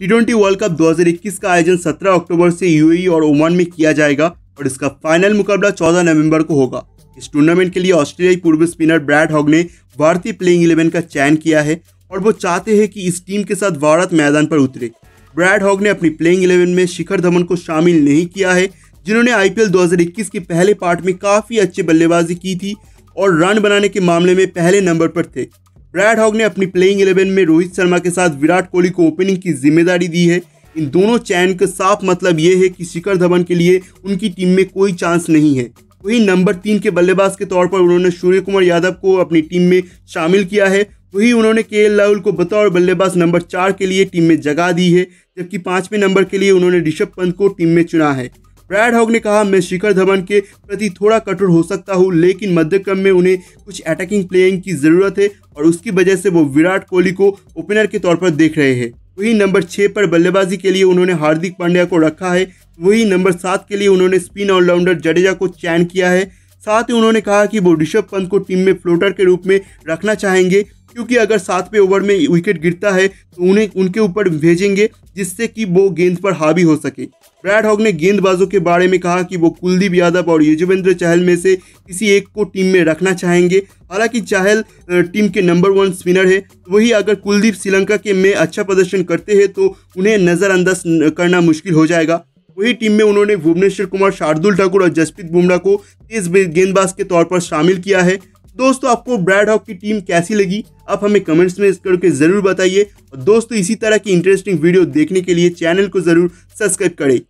T twenty world cup 2021 का आयोजन 17 अक्टूबर से यूएई e और ओमान में किया जाएगा और इसका फाइनल मुकाबला 14 नवंबर को होगा इस टूर्नामेंट के लिए ऑस्ट्रेलियाई पूर्व स्पिनर ब्रैड हॉग ने भारतीय प्लेइंग इलेवन का चयन किया है और वो चाहते हैं कि इस टीम के साथ भारत मैदान पर उतरे ब्रैड हॉग ने अपनी प्लेइंग इलेवन में शिखर धवन को शामिल नहीं किया है जिन्होंने आईपीएल 2021 के पहले पार्ट में काफ़ी अच्छी बल्लेबाजी की थी और रन बनाने के मामले में पहले नंबर पर थे ब्रैड हॉग ने अपनी प्लेइंग इलेवन में रोहित शर्मा के साथ विराट कोहली को ओपनिंग की जिम्मेदारी दी है इन दोनों चयन का साफ मतलब ये है कि शिखर धवन के लिए उनकी टीम में कोई चांस नहीं है वहीं नंबर तीन के बल्लेबाज के तौर पर उन्होंने सूर्य कुमार यादव को अपनी टीम में शामिल किया है वहीं उन्होंने के एल राहुल को बतौर बल्लेबाज नंबर चार के लिए टीम में जगह दी है जबकि पाँचवें नंबर के लिए उन्होंने ऋषभ पंत को टीम में चुना है ब्रैड हॉग ने कहा मैं शिखर धवन के प्रति थोड़ा कठोर हो सकता हूँ लेकिन मध्यक्रम में उन्हें कुछ अटैकिंग प्लेइंग की ज़रूरत है और उसकी वजह से वो विराट कोहली को ओपनर के तौर पर देख रहे हैं वहीं नंबर छः पर बल्लेबाजी के लिए उन्होंने हार्दिक पांड्या को रखा है वहीं नंबर सात के लिए उन्होंने स्पिन ऑलराउंडर जडेजा को चयन किया है साथ ही उन्होंने कहा कि वो ऋषभ पंत को टीम में फ्लोटर के रूप में रखना चाहेंगे क्योंकि अगर सातवें ओवर में विकेट गिरता है तो उन्हें उनके ऊपर भेजेंगे जिससे कि वो गेंद पर हावी हो सके ब्रैड हॉग ने गेंदबाजों के बारे में कहा कि वो कुलदीप यादव और युजवेंद्र चहल में से किसी एक को टीम में रखना चाहेंगे हालांकि चाहल टीम के नंबर वन स्पिनर है वही अगर कुलदीप श्रीलंका के में अच्छा प्रदर्शन करते हैं तो उन्हें नज़रअंदाज करना मुश्किल हो जाएगा वही टीम में उन्होंने भुवनेश्वर कुमार शार्दुल ठाकुर और जसप्रीत बुमराह को तेज गेंदबाज के तौर पर शामिल किया है दोस्तों आपको ब्रैड हॉक की टीम कैसी लगी आप हमें कमेंट्स में करके ज़रूर बताइए और दोस्तों इसी तरह की इंटरेस्टिंग वीडियो देखने के लिए चैनल को ज़रूर सब्सक्राइब करें